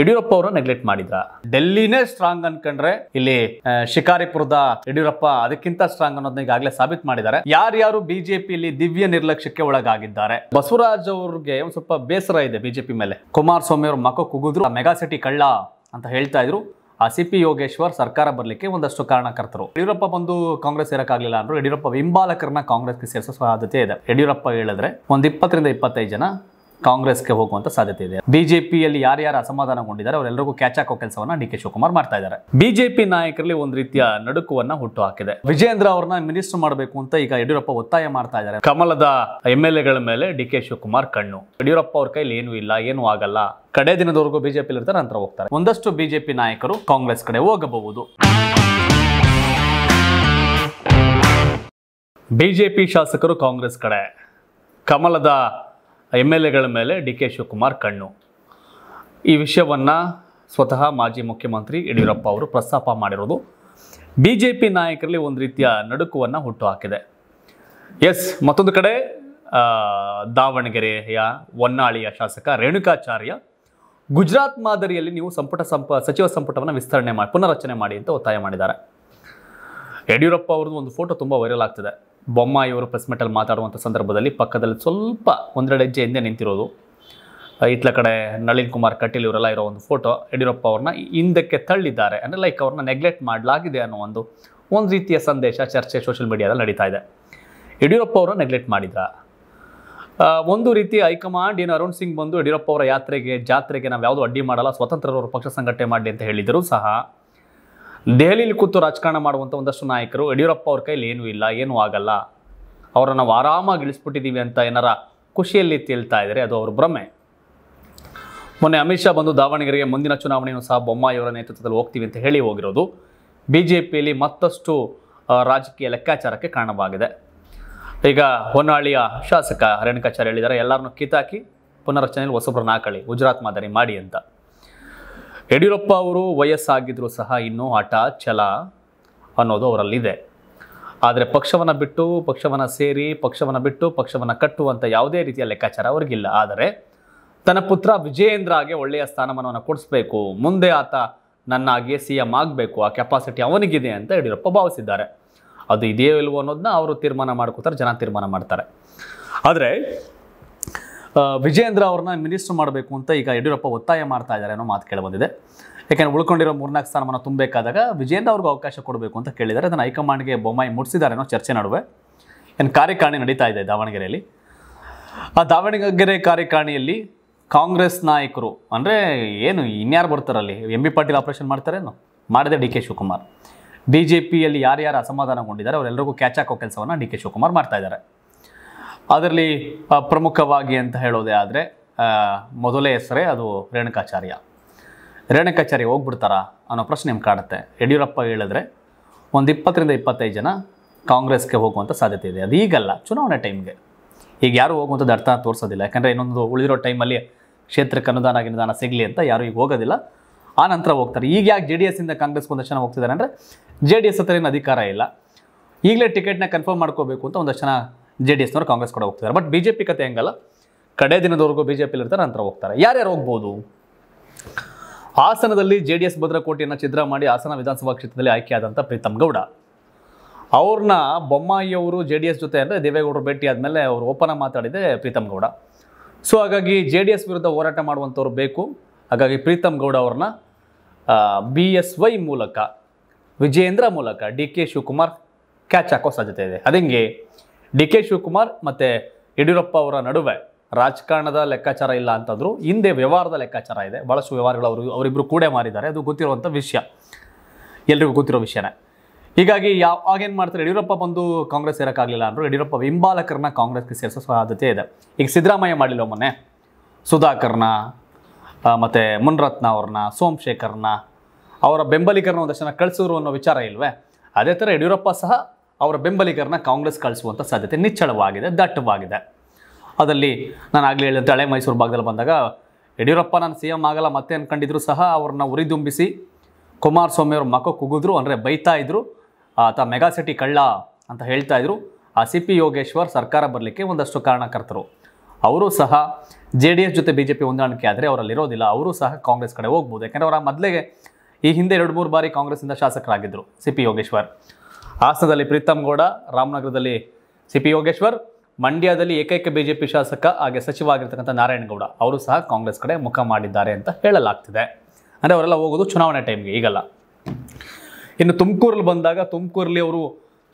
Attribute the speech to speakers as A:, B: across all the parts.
A: ಯಡಿಯೂರಪ್ಪ ಅವರು ನೆಗ್ಲೆಕ್ಟ್ ಮಾಡಿದ್ರ ಡೆಲ್ಲಿನೇ ಸ್ಟ್ರಾಂಗ್ ಅನ್ಕೊಂಡ್ರೆ ಇಲ್ಲಿ ಶಿಕಾರಿಪುರದ ಯಡಿಯೂರಪ್ಪ ಅದಕ್ಕಿಂತ ಸ್ಟ್ರಾಂಗ್ ಅನ್ನೋದನ್ನ ಈಗಾಗಲೇ ಸಾಬೀತು ಮಾಡಿದ್ದಾರೆ ಯಾರ್ಯಾರು ಬಿಜೆಪಿಲಿ ದಿವ್ಯ ನಿರ್ಲಕ್ಷ್ಯಕ್ಕೆ ಒಳಗಾಗಿದ್ದಾರೆ ಬಸವರಾಜ್ ಅವ್ರಿಗೆ ಒಂದು ಸ್ವಲ್ಪ ಬೇಸರ ಇದೆ ಬಿಜೆಪಿ ಮೇಲೆ ಕುಮಾರಸ್ವಾಮಿ ಅವ್ರ ಮಕ ಕುಗಿದ್ರು ಮೆಗಾ ಸಿಟಿ ಕಳ್ಳ ಅಂತ ಹೇಳ್ತಾ ಇದ್ರು ಆ ಸಿ ಪಿ ಯೋಗೇಶ್ವರ್ ಸರ್ಕಾರ ಬರಲಿಕ್ಕೆ ಒಂದಷ್ಟು ಕಾರಣಕರ್ತರು ಯಡಿಯೂರಪ್ಪ ಬಂದು ಕಾಂಗ್ರೆಸ್ ಸೇರಕ್ಕಾಗಲಿಲ್ಲ ಅಂದ್ರು ಯಡಿಯೂರಪ್ಪ ಹಿಂಬಾಲಕರನ್ನ ಕಾಂಗ್ರೆಸ್ಗೆ ಸೇರಿಸೋ ಸಾಧ್ಯತೆ ಇದೆ ಯಡಿಯೂರಪ್ಪ ಹೇಳಿದ್ರೆ ಒಂದು ಇಪ್ಪತ್ತರಿಂದ ಇಪ್ಪತ್ತೈದು ಜನ ಕಾಂಗ್ರೆಸ್ಗೆ ಹೋಗುವಂತ ಸಾಧ್ಯತೆ ಇದೆ ಬಿಜೆಪಿಯಲ್ಲಿ ಯಾರ್ಯಾರು ಅಸಮಾಧಾನಗೊಂಡಿದ್ದಾರೆ ಅವರೆಲ್ಲರಿಗೂ ಕ್ಯಾಚ್ ಹಾಕೋ ಕೆಲಸವನ್ನ ಡಿ ಕೆ ಶಿವಕುಮಾರ್ ಮಾಡ್ತಾ ಇದ್ದಾರೆ ಬಿಜೆಪಿ ನಾಯಕರಲ್ಲಿ ಒಂದು ರೀತಿಯ ನಡುಕುವನ್ನ ಹುಟ್ಟು ಹಾಕಿದೆ ವಿಜೇಂದ್ರ ಅವ್ರನ್ನ ಮಿನಿಸ್ಟರ್ ಮಾಡಬೇಕು ಅಂತ ಈಗ ಯಡಿಯೂರಪ್ಪ ಒತ್ತಾಯ ಮಾಡ್ತಾ ಇದ್ದಾರೆ ಕಮಲದ ಎಂ ಎಲ್ ಎಗಳ ಮೇಲೆ ಡಿ ಕೆ ಶಿವಕುಮಾರ್ ಕಣ್ಣು ಯಡಿಯೂರಪ್ಪ ಅವ್ರ ಕೈಲಿ ಏನೂ ಇಲ್ಲ ಏನೂ ಆಗಲ್ಲ ಕಡೆ ದಿನದವರೆಗೂ ಬಿಜೆಪಿ ಇರ್ತಾರೆ ನಂತರ ಹೋಗ್ತಾರೆ ಒಂದಷ್ಟು ಬಿಜೆಪಿ ನಾಯಕರು ಕಾಂಗ್ರೆಸ್ ಕಡೆ ಹೋಗಬಹುದು ಬಿಜೆಪಿ ಶಾಸಕರು ಕಾಂಗ್ರೆಸ್ ಕಡೆ ಕಮಲದ ಎಮ್ ಎಲ್ ಎಗಳ ಮೇಲೆ ಡಿ ಕೆ ಶಿವಕುಮಾರ್ ಕಣ್ಣು ಈ ವಿಷಯವನ್ನು ಸ್ವತಃ ಮಾಜಿ ಮುಖ್ಯಮಂತ್ರಿ ಯಡಿಯೂರಪ್ಪ ಅವರು ಪ್ರಸ್ತಾಪ ಮಾಡಿರೋದು ಬಿ ಜೆ ಪಿ ನಾಯಕರಲ್ಲಿ ಒಂದು ರೀತಿಯ ನಡುಕುವನ್ನು ಹುಟ್ಟುಹಾಕಿದೆ ಎಸ್ ಮತ್ತೊಂದು ಕಡೆ ದಾವಣಗೆರೆಯ ಹೊನ್ನಾಳಿಯ ಶಾಸಕ ರೇಣುಕಾಚಾರ್ಯ ಗುಜರಾತ್ ಮಾದರಿಯಲ್ಲಿ ನೀವು ಸಂಪುಟ ಸಂಪ ಸಚಿವ ಸಂಪುಟವನ್ನು ವಿಸ್ತರಣೆ ಮಾಡಿ ಪುನರ್ರಚನೆ ಮಾಡಿ ಅಂತ ಒತ್ತಾಯ ಮಾಡಿದ್ದಾರೆ ಯಡಿಯೂರಪ್ಪ ಅವ್ರದ್ದು ಒಂದು ಫೋಟೋ ತುಂಬ ವೈರಲ್ ಆಗ್ತಿದೆ ಬೊಮ್ಮಾಯಿ ಅವರು ಪ್ರೆಸ್ ಮೀಟಲ್ಲಿ ಮಾತಾಡುವಂಥ ಸಂದರ್ಭದಲ್ಲಿ ಪಕ್ಕದಲ್ಲಿ ಸ್ವಲ್ಪ ಒಂದೆರಡು ಹೆಜ್ಜೆ ಹಿಂದೆ ನಿಂತಿರೋದು ಇತ್ಲ ಕಡೆ ನಳಿನ್ ಕುಮಾರ್ ಕಟೀಲ್ ಇವರೆಲ್ಲ ಇರೋ ಒಂದು ಫೋಟೋ ಯಡಿಯೂರಪ್ಪ ಅವ್ರನ್ನ ಹಿಂದಕ್ಕೆ ತಳ್ಳಿದ್ದಾರೆ ಅಂದರೆ ಲೈಕ್ ಅವ್ರನ್ನ ನೆಗ್ಲೆಕ್ಟ್ ಮಾಡಲಾಗಿದೆ ಅನ್ನೋ ಒಂದು ಒಂದು ರೀತಿಯ ಸಂದೇಶ ಚರ್ಚೆ ಸೋಷಿಯಲ್ ಮೀಡಿಯಾದಲ್ಲಿ ನಡೀತಾ ಇದೆ ಯಡಿಯೂರಪ್ಪ ಅವರು ನೆಗ್ಲೆಕ್ಟ್ ಮಾಡಿದ್ರ ಒಂದು ರೀತಿ ಹೈಕಮಾಂಡ್ ಏನು ಅರುಣ್ ಸಿಂಗ್ ಬಂದು ಯಡಿಯೂರಪ್ಪ ಅವರ ಯಾತ್ರೆಗೆ ಜಾತ್ರೆಗೆ ನಾವು ಯಾವುದು ಅಡ್ಡಿ ಮಾಡಲ್ಲ ಸ್ವತಂತ್ರರವರು ಪಕ್ಷ ಸಂಘಟನೆ ಮಾಡಿ ಅಂತ ಹೇಳಿದರೂ ಸಹ ದೆಹಲಿಯಲ್ಲಿ ಕೂತು ರಾಜಕಾರಣ ಮಾಡುವಂಥ ಒಂದಷ್ಟು ನಾಯಕರು ಯಡಿಯೂರಪ್ಪ ಅವ್ರ ಕೈಲಿ ಏನೂ ಇಲ್ಲ ಏನೂ ಆಗಲ್ಲ ಅವರನ್ನು ನಾವು ಆರಾಮಾಗಿ ಇಳಿಸ್ಬಿಟ್ಟಿದ್ದೀವಿ ಅಂತ ಏನಾರ ಖುಷಿಯಲ್ಲಿ ತಿಳ್ತಾ ಇದ್ದಾರೆ ಅದು ಅವ್ರ ಭ್ರಮೆ ಮೊನ್ನೆ ಅಮಿತ್ ಶಾ ಬಂದು ದಾವಣಗೆರೆಗೆ ಮುಂದಿನ ಚುನಾವಣೆಯನ್ನು ಸಹ ಬೊಮ್ಮಾಯಿಯವರ ನೇತೃತ್ವದಲ್ಲಿ ಹೋಗ್ತೀವಿ ಅಂತ ಹೇಳಿ ಹೋಗಿರೋದು ಬಿ ಜೆ ಪಿಯಲ್ಲಿ ಮತ್ತಷ್ಟು ರಾಜಕೀಯ ಲೆಕ್ಕಾಚಾರಕ್ಕೆ ಕಾರಣವಾಗಿದೆ ಈಗ ಹೊನ್ನಾಳಿಯ ಶಾಸಕ ರೇಣುಕಾಚಾರ್ಯ ಹೇಳಿದ್ದಾರೆ ಎಲ್ಲರನ್ನೂ ಕಿತ್ತಾಕಿ ಪುನರ್ರಚನೆಯಲ್ಲಿ ಹೊಸೊಬ್ಬರನ್ನ ಹಾಕಳಿ ಗುಜರಾತ್ ಮಾದರಿ ಮಾಡಿ ಅಂತ ಯಡಿಯೂರಪ್ಪ ಅವರು ವಯಸ್ಸಾಗಿದ್ದರೂ ಸಹ ಇನ್ನೂ ಹಠ ಛಲ ಅನ್ನೋದು ಅವರಲ್ಲಿದೆ ಆದರೆ ಪಕ್ಷವನ್ನು ಬಿಟ್ಟು ಪಕ್ಷವನ್ನು ಸೇರಿ ಪಕ್ಷವನ್ನು ಬಿಟ್ಟು ಪಕ್ಷವನ್ನು ಕಟ್ಟುವಂಥ ಯಾವುದೇ ರೀತಿಯ ಲೆಕ್ಕಾಚಾರ ಅವ್ರಿಗಿಲ್ಲ ಆದರೆ ತನ್ನ ಪುತ್ರ ವಿಜಯೇಂದ್ರಗೆ ಒಳ್ಳೆಯ ಸ್ಥಾನಮಾನವನ್ನು ಕೊಡಿಸ್ಬೇಕು ಮುಂದೆ ಆತ ನನ್ನಾಗೆ ಸಿ ಎಂ ಆಗಬೇಕು ಆ ಕೆಪಾಸಿಟಿ ಅವನಿಗಿದೆ ಅಂತ ಯಡಿಯೂರಪ್ಪ ಭಾವಿಸಿದ್ದಾರೆ ಅದು ಇದೆಯೋ ಇಲ್ವೋ ಅನ್ನೋದನ್ನ ಅವರು ತೀರ್ಮಾನ ಮಾಡ್ಕೋತಾರೆ ಜನ ತೀರ್ಮಾನ ಮಾಡ್ತಾರೆ ಆದರೆ ವಿಜೇಂದ್ರ ಅವ್ರನ್ನ ಮಿನಿಸ್ಟರ್ ಮಾಡಬೇಕು ಅಂತ ಈಗ ಯಡಿಯೂರಪ್ಪ ಒತ್ತಾಯ ಮಾಡ್ತಾ ಇದ್ದಾರೆ ಅನ್ನೋ ಮಾತು ಕೇಳಿಬಂದಿದೆ ಯಾಕೆಂದರೆ ಉಳ್ಕೊಂಡಿರೋ ಮೂರ್ನಾಲ್ಕು ಸ್ಥಾನವನ್ನು ತುಂಬಬೇಕಾದಾಗ ವಿಜೇಂದ್ರ ಅವ್ರಿಗೆ ಅವಕಾಶ ಕೊಡಬೇಕು ಅಂತ ಕೇಳಿದ್ದಾರೆ ಅದನ್ನು ಹೈಕಮಾಂಡ್ಗೆ ಬೊಮ್ಮಾಯಿ ಮುಡಿಸಿದ್ದಾರೆ ಅನ್ನೋ ಚರ್ಚೆ ನಡುವೆ ಏನು ಕಾರ್ಯಕಾರಿಣಿ ನಡೀತಾ ಇದೆ ದಾವಣಗೆರೆಯಲ್ಲಿ ಆ ದಾವಣಗೆರೆ ಕಾರ್ಯಕಾರಿಣಿಯಲ್ಲಿ ಕಾಂಗ್ರೆಸ್ ನಾಯಕರು ಅಂದರೆ ಏನು ಇನ್ಯಾರು ಬರ್ತಾರಲ್ಲಿ ಎಂ ಬಿ ಪಾಟೀಲ್ ಆಪರೇಷನ್ ಮಾಡ್ತಾರೇನು ಮಾಡಿದೆ D K Shivakumar B J ಪಿಯಲ್ಲಿ ಯಾರ್ಯಾರು ಅಸಮಾಧಾನಗೊಂಡಿದ್ದಾರೆ ಅವರೆಲ್ಲರಿಗೂ ಕ್ಯಾಚ್ ಹಾಕೋ ಕೆಲಸವನ್ನು ಡಿ ಕೆ ಶಿವಕುಮಾರ್ ಮಾಡ್ತಾ ಇದ್ದಾರೆ ಅದರಲ್ಲಿ ಪ್ರಮುಖವಾಗಿ ಅಂತ ಹೇಳೋದೇ ಆದರೆ ಮೊದಲೇ ಹೆಸರೇ ಅದು ರೇಣುಕಾಚಾರ್ಯ ರೇಣುಕಾಚಾರ್ಯ ಹೋಗ್ಬಿಡ್ತಾರಾ ಅನ್ನೋ ಪ್ರಶ್ನೆ ನಿಮ್ಗೆ ಕಾಡುತ್ತೆ ಯಡಿಯೂರಪ್ಪ ಹೇಳಿದ್ರೆ ಒಂದು ಇಪ್ಪತ್ತರಿಂದ ಇಪ್ಪತ್ತೈದು ಜನ ಕಾಂಗ್ರೆಸ್ಗೆ ಹೋಗುವಂಥ ಸಾಧ್ಯತೆ ಇದೆ ಅದು ಈಗಲ್ಲ ಚುನಾವಣೆ ಟೈಮ್ಗೆ ಈಗ ಯಾರು ಹೋಗುವಂಥದ್ದು ಅರ್ಥ ತೋರಿಸೋದಿಲ್ಲ ಯಾಕಂದರೆ ಇನ್ನೊಂದು ಉಳಿದಿರೋ ಟೈಮಲ್ಲಿ ಕ್ಷೇತ್ರಕ್ಕೆ ಅನುದಾನ ಅನುದಾನ ಸಿಗಲಿ ಅಂತ ಯಾರು ಈಗ ಹೋಗೋದಿಲ್ಲ ಆ ನಂತರ ಹೋಗ್ತಾರೆ ಈಗ ಯಾಕೆ ಜೆ ಡಿ ಎಸ್ಸಿಂದ ಕಾಂಗ್ರೆಸ್ಗೆ ಒಂದಷ್ಟು ಜನ ಹೋಗ್ತಿದ್ದಾರೆ ಅಂದರೆ ಜೆ ಡಿ ಎಸ್ ಹತ್ರ ಏನು ಅಧಿಕಾರ ಇಲ್ಲ ಈಗಲೇ ಟಿಕೆಟ್ನ ಕನ್ಫರ್ಮ್ ಮಾಡ್ಕೋಬೇಕು ಅಂತ ಒಂದಷ್ಟು ಜನ ಜೆ ಡಿ ಎಸ್ನವರು ಕಾಂಗ್ರೆಸ್ ಕೂಡ ಹೋಗ್ತಿದ್ದಾರೆ ಬಟ್ ಬಿ ಜೆ ಪಿ ಕತೆ ಹೆಂಗಲ್ಲ ಕಡೆ ದಿನದವರೆಗೂ ಬಿ ಜೆ ಪಿಲಿ ಇರ್ತಾರೆ ನಂತರ ಹೋಗ್ತಾರೆ ಯಾರ್ಯಾರು ಹೋಗ್ಬೋದು ಹಾಸನದಲ್ಲಿ ಜೆ ಡಿ ಎಸ್ ಭದ್ರಕೋಟೆಯನ್ನು ಚಿತ್ರ ಮಾಡಿ ಹಾಸನ ವಿಧಾನಸಭಾ ಕ್ಷೇತ್ರದಲ್ಲಿ ಆಯ್ಕೆಯಾದಂಥ ಪ್ರೀತಮ್ ಗೌಡ ಅವ್ರನ್ನ ಬೊಮ್ಮಾಯಿಯವರು ಜೆ ಡಿ ಎಸ್ ಜೊತೆ ಅಂದರೆ ದೇವೇಗೌಡರು ಭೇಟಿ ಆದಮೇಲೆ ಅವರು ಓಪನ್ ಮಾತಾಡಿದೆ ಪ್ರೀತಮ್ ಗೌಡ ಸೊ ಹಾಗಾಗಿ ಜೆ ಡಿ ಎಸ್ ವಿರುದ್ಧ ಹೋರಾಟ ಮಾಡುವಂಥವ್ರು ಬೇಕು ಹಾಗಾಗಿ ಪ್ರೀತಮ್ ಗೌಡ ಅವ್ರನ್ನ ಬಿ ಎಸ್ ವೈ ಮೂಲಕ ವಿಜಯೇಂದ್ರ ಮೂಲಕ ಡಿ ಕೆ ಶಿವಕುಮಾರ್ ಕ್ಯಾಚ್ ಹಾಕೋ ಸಾಧ್ಯತೆ ಇದೆ ಅದಂಗೆ ಡಿ ಕೆ ಶಿವಕುಮಾರ್ ಮತ್ತು ಯಡಿಯೂರಪ್ಪ ಅವರ ನಡುವೆ ರಾಜಕಾರಣದ ಲೆಕ್ಕಾಚಾರ ಇಲ್ಲ ಅಂತಂದ್ರು ಹಿಂದೆ ವ್ಯವಹಾರದ ಲೆಕ್ಕಾಚಾರ ಇದೆ ಭಾಳಷ್ಟು ವ್ಯವಹಾರಗಳು ಅವರು ಅವರಿಬ್ಬರು ಕೂಡೇ ಮಾರಿದ್ದಾರೆ ಅದು ಗೊತ್ತಿರುವಂಥ ವಿಷಯ ಎಲ್ರಿಗೂ ಗೊತ್ತಿರೋ ವಿಷಯನೇ ಹೀಗಾಗಿ ಯಾವ ಆಗೇನು ಮಾಡ್ತಾರೆ ಯಡಿಯೂರಪ್ಪ ಬಂದು ಕಾಂಗ್ರೆಸ್ ಸೇರೋಕ್ಕಾಗಲಿಲ್ಲ ಅಂದರು ಯಡಿಯೂರಪ್ಪ ವಿಂಬಾಲಕರ್ನ ಕಾಂಗ್ರೆಸ್ಗೆ ಸೇರಿಸೋ ಸಾಧ್ಯತೆ ಇದೆ ಈಗ ಸಿದ್ದರಾಮಯ್ಯ ಮಾಡಲಿಲ್ಲ ಮೊನ್ನೆ ಸುಧಾಕರ್ನ ಮತ್ತು ಮುನ್ರತ್ನ ಅವ್ರನ್ನ ಸೋಮಶೇಖರ್ನ ಅವರ ಬೆಂಬಲಿಗರನ್ನ ಒಂದಷ್ಟು ಜನ ಅನ್ನೋ ವಿಚಾರ ಇಲ್ವೇ ಅದೇ ಥರ ಯಡಿಯೂರಪ್ಪ ಸಹ ಅವರ ಬೆಂಬಲಿಗರನ್ನ ಕಾಂಗ್ರೆಸ್ ಕಳಿಸುವಂಥ ಸಾಧ್ಯತೆ ನಿಚ್ಚಳವಾಗಿದೆ ದಟ್ಟವಾಗಿದೆ ಅದರಲ್ಲಿ ನಾನು ಆಗಲೇ ಹೇಳಿದಂತೆ ಹಳೆ ಮೈಸೂರು ಭಾಗದಲ್ಲಿ ಬಂದಾಗ ಯಡಿಯೂರಪ್ಪ ನಾನು ಸಿ ಎಮ್ ಆಗಲ್ಲ ಮತ್ತೆ ಅಂದ್ಕೊಂಡಿದ್ರು ಸಹ ಅವ್ರನ್ನ ಉರಿದುಂಬಿಸಿ ಕುಮಾರಸ್ವಾಮಿ ಅವ್ರ ಮಕ್ಕ ಕುಗಿದ್ರು ಅಂದರೆ ಬೈತಾ ಇದ್ರು ಆತ ಮೆಗಾ ಸಿಟಿ ಕಳ್ಳ ಅಂತ ಹೇಳ್ತಾ ಇದ್ರು ಆ ಸಿ ಪಿ ಯೋಗೇಶ್ವರ್ ಸರ್ಕಾರ ಬರಲಿಕ್ಕೆ ಒಂದಷ್ಟು ಕಾರಣಕರ್ತರು ಅವರು ಸಹ ಜೆ ಡಿ ಎಸ್ ಜೊತೆ ಬಿ ಜೆ ಪಿ ಹೊಂದಾಣಿಕೆ ಆದರೆ ಅವರಲ್ಲಿರೋದಿಲ್ಲ ಅವರು ಸಹ ಕಾಂಗ್ರೆಸ್ ಕಡೆ ಹೋಗ್ಬೋದು ಯಾಕೆಂದರೆ ಅವರ ಮೊದಲಿಗೆ ಈ ಹಿಂದೆ ಎರಡು ಮೂರು ಬಾರಿ ಕಾಂಗ್ರೆಸ್ಸಿಂದ ಶಾಸಕರಾಗಿದ್ದರು ಸಿ ಪಿ ಯೋಗೇಶ್ವರ್ ಹಾಸನದಲ್ಲಿ ಪ್ರೀತಮ್ ಗೌಡ ರಾಮನಗರದಲ್ಲಿ ಸಿ ಪಿ ಯೋಗೇಶ್ವರ್ ಮಂಡ್ಯದಲ್ಲಿ ಏಕೈಕ ಬಿಜೆಪಿ ಶಾಸಕ ಹಾಗೆ ಸಚಿವ ಆಗಿರ್ತಕ್ಕಂಥ ನಾರಾಯಣಗೌಡ ಅವರು ಸಹ ಕಾಂಗ್ರೆಸ್ ಕಡೆ ಮುಖ ಮಾಡಿದ್ದಾರೆ ಅಂತ ಹೇಳಲಾಗ್ತಿದೆ ಅಂದರೆ ಅವರೆಲ್ಲ ಹೋಗೋದು ಚುನಾವಣೆ ಟೈಮ್ಗೆ ಈಗಲ್ಲ ಇನ್ನು ತುಮಕೂರಲ್ಲಿ ಬಂದಾಗ ತುಮಕೂರಲ್ಲಿ ಅವರು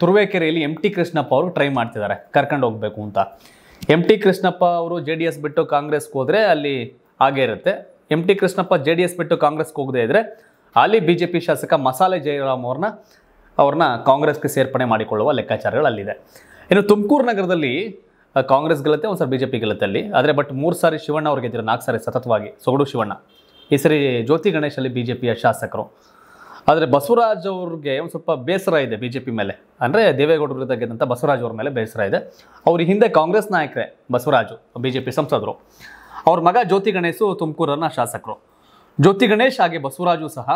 A: ತುರುವೇಕೆರೆಯಲ್ಲಿ ಎಂ ಟಿ ಕೃಷ್ಣಪ್ಪ ಅವರು ಟ್ರೈ ಮಾಡ್ತಿದ್ದಾರೆ ಕರ್ಕೊಂಡು ಹೋಗಬೇಕು ಅಂತ ಎಂ ಟಿ ಕೃಷ್ಣಪ್ಪ ಅವರು ಜೆ ಡಿ ಎಸ್ ಬಿಟ್ಟು ಕಾಂಗ್ರೆಸ್ಗೆ ಹೋದರೆ ಅಲ್ಲಿ ಹಾಗೇ ಇರುತ್ತೆ M T Krishnappa J D S ಬಿಟ್ಟು ಕಾಂಗ್ರೆಸ್ಗೆ ಹೋಗದೇ ಇದ್ದರೆ ಅಲ್ಲಿ ಬಿ ಜೆ ಪಿ ಶಾಸಕ ಮಸಾಲೆ ಜಯರಾಮ್ ಅವ್ರನ್ನ ಅವ್ರನ್ನ ಕಾಂಗ್ರೆಸ್ಗೆ ಸೇರ್ಪಡೆ ಮಾಡಿಕೊಳ್ಳುವ ಲೆಕ್ಕಾಚಾರಗಳಲ್ಲಿದೆ ಇನ್ನು ತುಮಕೂರು ನಗರದಲ್ಲಿ ಕಾಂಗ್ರೆಸ್ ಗೆಲ್ಲುತ್ತೆ ಒಂದು ಸರಿ ಬಿ ಜೆ ಪಿ ಗೆಲ್ಲುತ್ತೆ ಅಲ್ಲಿ ಆದರೆ ಬಟ್ ಮೂರು ಸಾರಿ ಶಿವಣ್ಣ ಅವ್ರು ಗೆದ್ದಿರೋ ನಾಲ್ಕು ಸಾರಿ ಸತತವಾಗಿ ಸೊಗಡು ಶಿವಣ್ಣ ಈ ಸರಿ ಜ್ಯೋತಿ ಗಣೇಶ್ ಅಲ್ಲಿ ಬಿ ಜೆ ಪಿಯ ಶಾಸಕರು ಆದರೆ ಬಸವರಾಜ್ ಅವ್ರಿಗೆ ಒಂದು ಸ್ವಲ್ಪ ಬೇಸರ ಇದೆ ಬಿ ಜೆ ಪಿ ಮೇಲೆ ಅಂದರೆ ದೇವೇಗೌಡ ವಿರುದ್ಧ ಗೆದ್ದಂಥ ಬಸವರಾಜ್ ಅವ್ರ ಮೇಲೆ ಬೇಸರ ಇದೆ ಅವ್ರ ಹಿಂದೆ ಕಾಂಗ್ರೆಸ್ ನಾಯಕರೇ ಬಸವರಾಜು ಬಿ ಜೆ ಪಿ ಸಂಸದರು ಅವ್ರ ಮಗ ಜ್ಯೋತಿ ಗಣೇಶು ತುಮಕೂರನ್ನ ಶಾಸಕರು ಜ್ಯೋತಿ ಗಣೇಶ್ ಹಾಗೆ ಬಸವರಾಜು ಸಹ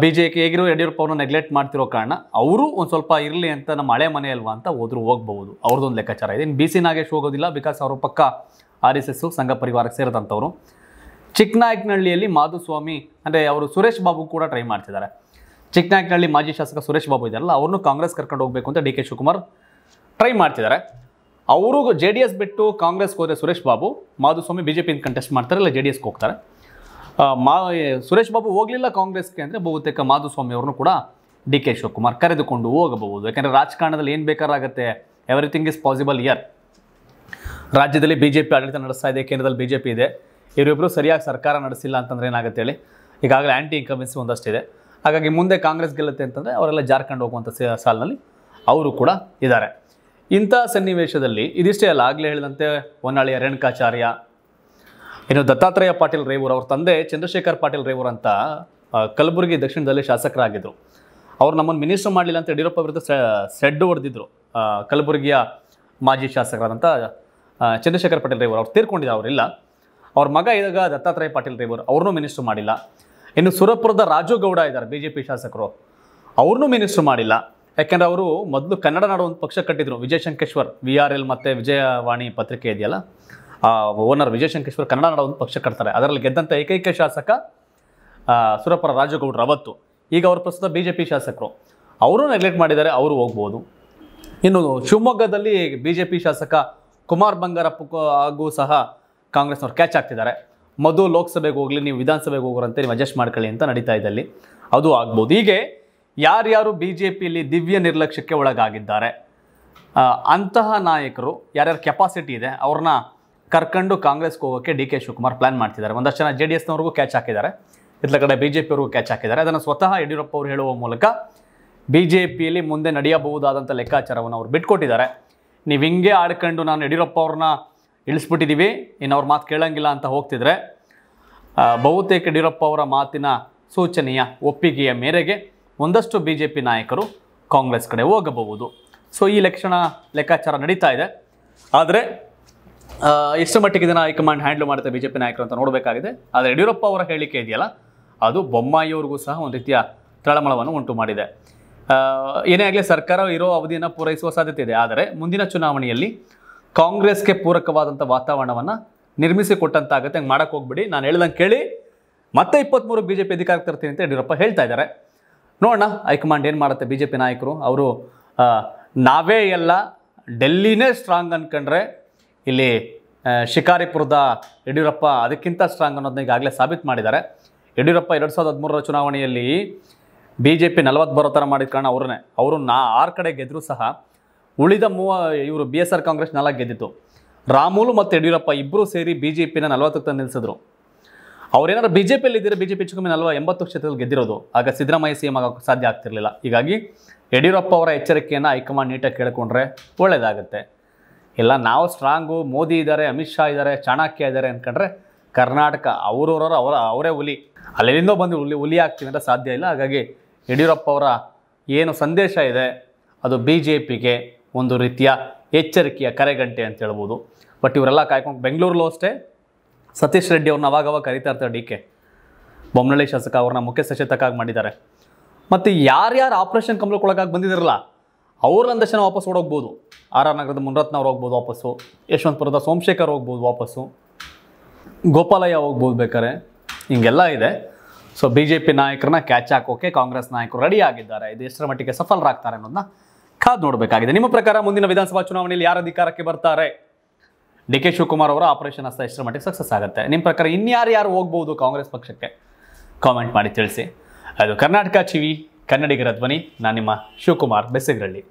A: ಬಿ ಜೆ ಕೆ ಹೇಗಿರೋ ಯಡಿಯೂರಪ್ಪ ಅವ್ರನ್ನ ನೆಗ್ಲೆಕ್ಟ್ ಮಾಡ್ತಿರೋ ಕಾರಣ ಅವರು ಒಂದು ಸ್ವಲ್ಪ ಇರಲಿ ಅಂತ ನಮ್ಮ ಹಳೆ ಮನೆ ಅಲ್ವಾ ಅಂತ ಹೋದ್ರು ಹೋಗ್ಬಹುದು ಅವ್ರದ್ದೊಂದು ಲೆಕ್ಕಾಚಾರ ಇದೆ ಇನ್ನು ಬಿ ಸಿ ನಾಗೇಶ್ ಹೋಗೋದಿಲ್ಲ ಬಿಕಾಸ್ ಅವರು ಪಕ್ಕ ಆರ್ ಎಸ್ ಎಸ್ಸು ಸಂಘ ಪರಿವಾರಕ್ಕೆ ಸೇರಿದಂಥವ್ರು ಚಿಕ್ಕನಾಯಕನಹಳ್ಳಿಯಲ್ಲಿ ಮಾಧುಸ್ವಾಮಿ ಅಂದರೆ ಅವರು ಸುರೇಶ್ ಬಾಬು ಕೂಡ ಟ್ರೈ ಮಾಡ್ತಿದ್ದಾರೆ ಚಿಕ್ಕನಾಯಕನಹಳ್ಳಿ ಮಾಜಿ ಶಾಸಕ ಸುರೇಶ್ ಬಾಬು ಇದ್ದಾರಲ್ಲ ಅವ್ರನ್ನೂ ಕಾಂಗ್ರೆಸ್ ಕರ್ಕೊಂಡು ಹೋಗಬೇಕು ಅಂತ ಡಿ ಕೆ ಶಿವಕುಮಾರ್ ಟ್ರೈ ಮಾಡ್ತಿದ್ದಾರೆ ಅವರು ಜೆ ಡಿ ಎಸ್ ಬಿಟ್ಟು ಕಾಂಗ್ರೆಸ್ಗೆ ಹೋದರೆ ಸುರೇಶ್ ಬಾಬು ಮಾಧುಸ್ವಾಮಿ ಬಿ ಜೆ ಪಿಯಿಂದ ಕಂಟೆಸ್ಟ್ ಮಾಡ್ತಾರೆ ಇಲ್ಲ ಜೆ ಡಿ ಎಸ್ಗೆ ಹೋಗ್ತಾರೆ ಮಾ ಸುರೇಶ್ ಬಾಬು ಹೋಗಲಿಲ್ಲ ಕಾಂಗ್ರೆಸ್ಗೆ ಅಂದರೆ ಬಹುತೇಕ ಮಾಧುಸ್ವಾಮಿ ಅವ್ರನ್ನು ಕೂಡ ಡಿ ಕೆ ಶಿವಕುಮಾರ್ ಕರೆದುಕೊಂಡು ಹೋಗಬಹುದು ಯಾಕಂದರೆ ರಾಜಕಾರಣದಲ್ಲಿ ಏನು ಬೇಕಾರಾಗುತ್ತೆ ಎವ್ರಿಥಿಂಗ್ ಇಸ್ ಪಾಸಿಬಲ್ ಇಯರ್ ರಾಜ್ಯದಲ್ಲಿ ಬಿ ಜೆ ಪಿ ಆಡಳಿತ ನಡೆಸ್ತಾ ಇದೆ ಕೇಂದ್ರದಲ್ಲಿ ಬಿ ಜೆ ಪಿ ಇದೆ ಇವರಿಬ್ಬರು ಸರಿಯಾಗಿ ಸರ್ಕಾರ ನಡೆಸಿಲ್ಲ ಅಂತಂದ್ರೆ ಏನಾಗುತ್ತೆ ಹೇಳಿ ಈಗಾಗಲೇ ಆ್ಯಂಟಿ ಇನ್ಕಮೆನ್ಸಿ ಒಂದಷ್ಟಿದೆ ಹಾಗಾಗಿ ಮುಂದೆ ಕಾಂಗ್ರೆಸ್ ಗೆಲ್ಲುತ್ತೆ ಅಂತಂದರೆ ಅವರೆಲ್ಲ ಜಾರ್ಖಂಡ್ ಹೋಗುವಂಥ ಸಾಲಿನಲ್ಲಿ ಅವರು ಕೂಡ ಇದ್ದಾರೆ ಇಂಥ ಸನ್ನಿವೇಶದಲ್ಲಿ ಇದಿಷ್ಟೇ ಅಲ್ಲ ಆಗಲೇ ಹೇಳಿದಂತೆ ಹೊನ್ನಾಳಿಯ ರೇಣುಕಾಚಾರ್ಯ ಇನ್ನು ದತ್ತಾತ್ರೇಯ ಪಾಟೀಲ್ ರೇವೂರ್ ಅವ್ರ ತಂದೆ ಚಂದ್ರಶೇಖರ್ ಪಾಟೀಲ್ ರೇವೂರ್ ಅಂತ ಕಲಬುರಗಿ ದಕ್ಷಿಣದಲ್ಲಿ ಶಾಸಕರಾಗಿದ್ದರು ಅವ್ರು ನಮ್ಮನ್ನು ಮಿನಿಸ್ಟರ್ ಮಾಡಲಿಲ್ಲ ಅಂತ ಯಡಿಯೂರಪ್ಪ ವಿರುದ್ಧ ಸೆಡ್ಡು ಹೊಡೆದಿದ್ದರು ಕಲಬುರಗಿಯ ಮಾಜಿ ಶಾಸಕರಾದಂಥ ಚಂದ್ರಶೇಖರ್ ಪಾಟೀಲ್ ರೇವೂರ್ ಅವ್ರು ತೀರ್ಕೊಂಡಿದ್ದಾರೆ ಅವರಿಲ್ಲ ಅವ್ರ ಮಗ ಇದಾಗ ದತ್ತಾತ್ರೇಯ ಪಾಟೀಲ್ ರೇವೂರ್ ಅವ್ರನ್ನೂ ಮಿನಿಸ್ಟರ್ ಮಾಡಿಲ್ಲ ಇನ್ನು ಸುರಪುರದ ರಾಜು ಗೌಡ ಇದ್ದಾರೆ ಬಿ ಜೆ ಪಿ ಶಾಸಕರು ಅವ್ರನ್ನೂ ಮಿನಿಸ್ಟರ್ ಮಾಡಿಲ್ಲ ಯಾಕೆಂದ್ರೆ ಅವರು ಮೊದಲು ಕನ್ನಡ ನಾಡು ಒಂದು ಪಕ್ಷ ಕಟ್ಟಿದ್ರು Vijay Sankeshwar V R L ಮತ್ತು ವಿಜಯವಾಣಿ ಪತ್ರಿಕೆ ಇದೆಯಲ್ಲ ಓನರ್ ವಿಜಯಶಂಕೇಶ್ವರ್ ಕನ್ನಡ ನಾಡ ಒಂದು ಪಕ್ಷ ಕಟ್ತಾರೆ ಅದರಲ್ಲಿ ಗೆದ್ದಂಥ ಏಕೈಕ ಶಾಸಕ ಸುರಪರ ರಾಜಗೌಡರು ಅವತ್ತು ಈಗ ಅವರು ಪ್ರಸ್ತುತ ಬಿ ಜೆ ಪಿ ಶಾಸಕರು ಅವರು ನೆಗ್ಲೆಕ್ಟ್ ಮಾಡಿದ್ದಾರೆ ಅವರು ಹೋಗ್ಬೋದು ಇನ್ನು ಶಿವಮೊಗ್ಗದಲ್ಲಿ ಬಿ ಜೆ ಪಿ ಶಾಸಕ ಕುಮಾರ್ ಬಂಗಾರಪ್ಪ ಹಾಗೂ ಸಹ ಕಾಂಗ್ರೆಸ್ನವ್ರು ಕ್ಯಾಚ್ ಆಗ್ತಿದ್ದಾರೆ ಮಧು ಲೋಕಸಭೆಗೆ ಹೋಗಲಿ ನೀವು ವಿಧಾನಸಭೆಗೆ ಹೋಗೋರಂತೆ ನೀವು ಅಡ್ಜಸ್ಟ್ ಮಾಡ್ಕೊಳ್ಳಿ ಅಂತ ನಡೀತಾ ಇದ್ದಲ್ಲಿ ಅದು ಆಗ್ಬೋದು ಹೀಗೆ ಯಾರ್ಯಾರು ಬಿ ಜೆ ಪಿಯಲ್ಲಿ ದಿವ್ಯ ನಿರ್ಲಕ್ಷ್ಯಕ್ಕೆ ಒಳಗಾಗಿದ್ದಾರೆ ಅಂತಹ ನಾಯಕರು ಯಾರ್ಯಾರ ಕೆಪಾಸಿಟಿ ಇದೆ ಅವ್ರನ್ನ ಕರ್ಕೊಂಡು ಕಾಂಗ್ರೆಸ್ಗೆ ಹೋಗೋಕ್ಕೆ ಡಿ ಕೆ ಶಿವಕುಮಾರ್ ಪ್ಲಾನ್ ಮಾಡ್ತಿದ್ದಾರೆ ಒಂದಷ್ಟು ಜನ ಜೆ ಡಿ ಎಸ್ನವ್ರಿಗೂ ಕ್ಯಾಚ್ ಹಾಕಿದ್ದಾರೆ ಇತ್ತ ಕಡೆ ಬಿ ಜೆ ಪಿಯವ್ರಿಗೂ ಕ್ಯಾಚ್ ಹಾಕಿದ್ದಾರೆ ಅದನ್ನು ಸ್ವತಃ ಯಡಿಯೂರಪ್ಪ ಅವರು ಹೇಳುವ ಮೂಲಕ ಬಿ ಜೆ ಪಿಯಲ್ಲಿ ಮುಂದೆ ನಡೆಯಬಹುದಾದಂಥ ಲೆಕ್ಕಾಚಾರವನ್ನು ಅವರು ಬಿಟ್ಕೊಟ್ಟಿದ್ದಾರೆ ನೀವು ಹಿಂಗೆ ಆಡ್ಕೊಂಡು ನಾನು ಯಡಿಯೂರಪ್ಪ ಅವ್ರನ್ನ ಇಳಿಸ್ಬಿಟ್ಟಿದ್ದೀವಿ ಇನ್ನು ಅವ್ರ ಮಾತು ಕೇಳೋಂಗಿಲ್ಲ ಅಂತ ಹೋಗ್ತಿದ್ರೆ ಬಹುತೇಕ ಯಡಿಯೂರಪ್ಪ ಅವರ ಮಾತಿನ ಸೂಚನೆಯ ಒಪ್ಪಿಗೆಯ ಮೇರೆಗೆ ಒಂದಷ್ಟು ಬಿ ಜೆ ಪಿ ನಾಯಕರು ಕಾಂಗ್ರೆಸ್ ಕಡೆ ಹೋಗಬಹುದು ಸೊ ಈ ಲಕ್ಷಣ ಲೆಕ್ಕಾಚಾರ ನಡೀತಾ ಇದೆ ಆದರೆ ಎಷ್ಟು ಮಟ್ಟಿಗೆ ಇದನ್ನು ಹೈಕಮಾಂಡ್ ಹ್ಯಾಂಡ್ಲ್ ಮಾಡುತ್ತೆ ಬಿ ಜೆ ಪಿ ನಾಯಕರು ಅಂತ ನೋಡಬೇಕಾಗಿದೆ ಆದರೆ ಯಡಿಯೂರಪ್ಪ ಅವರ ಹೇಳಿಕೆ ಇದೆಯಲ್ಲ ಅದು ಬೊಮ್ಮಾಯಿಯವ್ರಿಗೂ ಸಹ ಒಂದು ರೀತಿಯ ತಳಮಳವನ್ನು ಉಂಟು ಮಾಡಿದೆ ಏನೇ ಆಗಲಿ ಸರ್ಕಾರ ಇರೋ ಅವಧಿಯನ್ನು ಪೂರೈಸುವ ಸಾಧ್ಯತೆ ಇದೆ ಆದರೆ ಮುಂದಿನ ಚುನಾವಣೆಯಲ್ಲಿ ಕಾಂಗ್ರೆಸ್ಗೆ ಪೂರಕವಾದಂಥ ವಾತಾವರಣವನ್ನು ನಿರ್ಮಿಸಿಕೊಟ್ಟಂತಾಗುತ್ತೆ ಹಂಗೆ ಮಾಡೋಕ್ಕೆ ಹೋಗ್ಬಿಡಿ ನಾನು ಹೇಳ್ದಂಗೆ ಕೇಳಿ ಮತ್ತೆ ಇಪ್ಪತ್ತ್ಮೂರು ಬಿ ಜೆ ಪಿ ಅಧಿಕಾರಕ್ಕೆ ತರ್ತೀನಿ ಅಂತ ಯಡಿಯೂರಪ್ಪ ಹೇಳ್ತಾ ಇದ್ದಾರೆ ನೋಡೋಣ ಹೈಕಮಾಂಡ್ ಏನು ಮಾಡುತ್ತೆ ಬಿ ಜೆ ಪಿ ನಾಯಕರು ಅವರು ನಾವೇ ಎಲ್ಲ ಡೆಲ್ಲಿನೇ ಸ್ಟ್ರಾಂಗ್ ಅಂದ್ಕೊಂಡ್ರೆ ಇಲ್ಲಿ ಶಿಕಾರಿಪುರದ ಯಡಿಯೂರಪ್ಪ ಅದಕ್ಕಿಂತ ಸ್ಟ್ರಾಂಗ್ ಅನ್ನೋದನ್ನ ಈಗಾಗಲೇ ಸಾಬೀತು ಮಾಡಿದ್ದಾರೆ ಯಡಿಯೂರಪ್ಪ ಎರಡು ಸಾವಿರದ ಹದಿಮೂರರ ಚುನಾವಣೆಯಲ್ಲಿ ಬಿ ಜೆ ಪಿ ನಲವತ್ತು ಬರೋ ಥರ ಮಾಡಿದ ಕಾರಣ ಅವ್ರನ್ನೇ ಅವರು ನಾ ಆರು ಕಡೆ ಗೆದ್ದರೂ ಸಹ ಉಳಿದ ಮೂವ ಇವರು ಬಿ ಎಸ್ ಆರ್ ಕಾಂಗ್ರೆಸ್ ನಾಲ್ಕು ಗೆದ್ದಿತ್ತು ರಾಮುಲು ಮತ್ತು ಯಡಿಯೂರಪ್ಪ ಇಬ್ಬರೂ ಸೇರಿ ಬಿ ಜೆ ಪಿನ ನಲವತ್ತಕ್ಕೆ ತಂದು ನಿಲ್ಲಿಸಿದ್ರು ಅವರೇನಾದ್ರು ಬಿ ಜೆ ಪಿಯಲ್ಲಿ ಇದ್ದರೆ ಬಿ ಜೆ ಪಿ ಹೆಚ್ಚು ನಲ್ವ ಎಂಬತ್ತು ಕ್ಷೇತ್ರದಲ್ಲಿ ಗೆದ್ದಿರೋದು ಆಗ ಸಿದ್ದರಾಮಯ್ಯ ಸಿ ಎಂ ಆಗೋಕ್ಕೆ ಸಾಧ್ಯ ಆಗ್ತಿರಲಿಲ್ಲ ಹೀಗಾಗಿ ಯಡಿಯೂರಪ್ಪ ಅವರ ಎಚ್ಚರಿಕೆಯನ್ನು ಹೈಕಮಾಂಡ್ ನೀಟಾಗಿ ಕೇಳಿಕೊಂಡ್ರೆ ಒಳ್ಳೆಯದಾಗುತ್ತೆ ಇಲ್ಲ ನಾವು ಸ್ಟ್ರಾಂಗು ಮೋದಿ ಇದ್ದಾರೆ ಅಮಿತ್ ಶಾ ಇದ್ದಾರೆ ಚಾಣಕ್ಯ ಇದ್ದಾರೆ ಅಂದ್ಕೊಂಡ್ರೆ ಕರ್ನಾಟಕ ಅವರವರವರು ಅವರ ಅವರೇ ಹುಲಿ ಅಲ್ಲೆಲ್ಲಿಂದೋ ಬಂದು ಹುಲಿ ಹುಲಿ ಅಂದರೆ ಸಾಧ್ಯ ಇಲ್ಲ ಹಾಗಾಗಿ ಯಡಿಯೂರಪ್ಪ ಅವರ ಏನು ಸಂದೇಶ ಇದೆ ಅದು ಬಿ ಜೆ ಪಿಗೆ ಒಂದು ರೀತಿಯ ಎಚ್ಚರಿಕೆಯ ಕರೆಗಂಟೆ ಅಂತ ಹೇಳ್ಬೋದು ಬಟ್ ಇವರೆಲ್ಲ ಕಾಯ್ಕೊಂಡು ಬೆಂಗಳೂರಲ್ಲೂ ಅಷ್ಟೇ ಸತೀಶ್ ರೆಡ್ಡಿ ಅವ್ರನ್ನ ಅವಾಗವಾಗ ಕರಿತಾ ಇರ್ತಾರೆ ಡಿ ಕೆ ಬೊಮ್ಮನಳ್ಳಿ ಶಾಸಕ ಅವ್ರನ್ನ ಮುಖ್ಯ ಸಚಿವಕಾಗಿ ಮಾಡಿದ್ದಾರೆ ಮತ್ತು ಯಾರ್ಯಾರು ಆಪ್ರೇಷನ್ ಕಮಲಕ್ಕೊಳಗಾಗಿ ಬಂದಿದ್ದಾರಲ್ಲ ಅವ್ರನ್ನ ದರ್ಶನ ವಾಪಸ್ ಓಡೋಗ್ಬೋದು ಆರ್ ಆರ್ ನಗರದ ಮುನರತ್ನ ಅವ್ರು ಹೋಗ್ಬೋದು ವಾಪಸ್ಸು ಯಶವಂತಪುರದ ಸೋಮಶೇಖರ್ ಹೋಗ್ಬೋದು ವಾಪಸ್ಸು ಗೋಪಾಲಯ್ಯ ಹೋಗ್ಬೋದು ಬೇಕಾರೆ ಹಿಂಗೆಲ್ಲ ಇದೆ ಸೊ ಬಿ ಜೆ ಪಿ ನಾಯಕರನ್ನ ಕ್ಯಾಚ್ ಹಾಕೋಕೆ ಕಾಂಗ್ರೆಸ್ ನಾಯಕರು ರೆಡಿ ಆಗಿದ್ದಾರೆ ಇದು ಎಷ್ಟರ ಮಟ್ಟಿಗೆ ಸಫಲರಾಗ್ತಾರೆ ಅನ್ನೋದನ್ನ ಕಾದು ನೋಡಬೇಕಾಗಿದೆ ನಿಮ್ಮ ಪ್ರಕಾರ ಮುಂದಿನ ವಿಧಾನಸಭಾ ಚುನಾವಣೆಯಲ್ಲಿ ಯಾರು ಅಧಿಕಾರಕ್ಕೆ ಬರ್ತಾರೆ ಡಿ ಕೆ ಶಿವಕುಮಾರ್ ಅವರ ಆಪರೇಷನ್ ಅಸ್ತ ಎಷ್ಟರ ಮಟ್ಟಿಗೆ ಸಕ್ಸಸ್ ಆಗುತ್ತೆ ನಿಮ್ಮ ಪ್ರಕಾರ ಇನ್ಯಾರು ಯಾರು ಹೋಗ್ಬೋದು ಕಾಂಗ್ರೆಸ್ ಪಕ್ಷಕ್ಕೆ ಕಾಮೆಂಟ್ ಮಾಡಿ ತಿಳಿಸಿ ಅದು ಕರ್ನಾಟಕ ಚಿವಿ ಕನ್ನಡಿಗರ ಧ್ವನಿ ನಾನು ನಿಮ್ಮ ಶಿವಕುಮಾರ್ ಬೆಸಗರಳ್ಳಿ